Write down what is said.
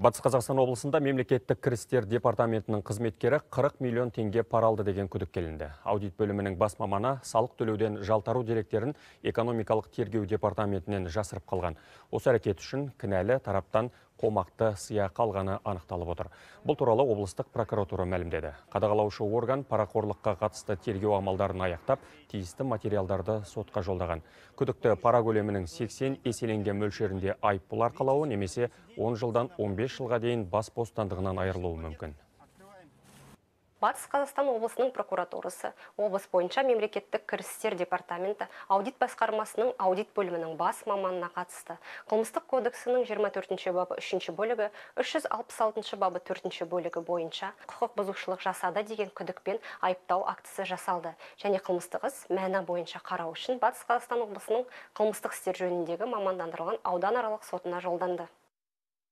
батыс қазақстан облысында мемлекеттік кірістер департаментінің қызметкері 40 миллион теңге пара алды деген күдік келінді. аудит бөлімінің бас мамана салық төлеуден жалтару деректерін экономикалық тергеу департаментінен жасырып қалған осы әрекет үшін кінәлі тараптан қомақты сия қалғаны анықталып отыр бұл туралы облыстық прокуратура мәлімдеді қадағалаушы орган парақорлыққа қатысты тергеу амалдарын аяқтап тиісті материалдарды сотқа жолдаған күдікті пара көлемінің сексен еселенген мөлшерінде айыппұл арқалауы немесе 10 жылдан 15 жылға дейін бас бостандығынан айырылуы мүмкін батыс қазақстан облысының прокуратурасы облыс бойынша мемлекеттік кірістер департаменті аудит басқармасының аудит бөлімінің бас маманына қатысты қылмыстық кодексінің 24 бабы 3 бөлігі 366 бабы 4 бөлігі бойынша құқық бұзушылық жасады деген күдікпен айыптау актісі жасалды және қылмыстық іс мәні бойынша қарау үшін батыс қазақстан облысының қылмыстық істер жөніндегі мамандандырылған ауданаралық сотына жолданды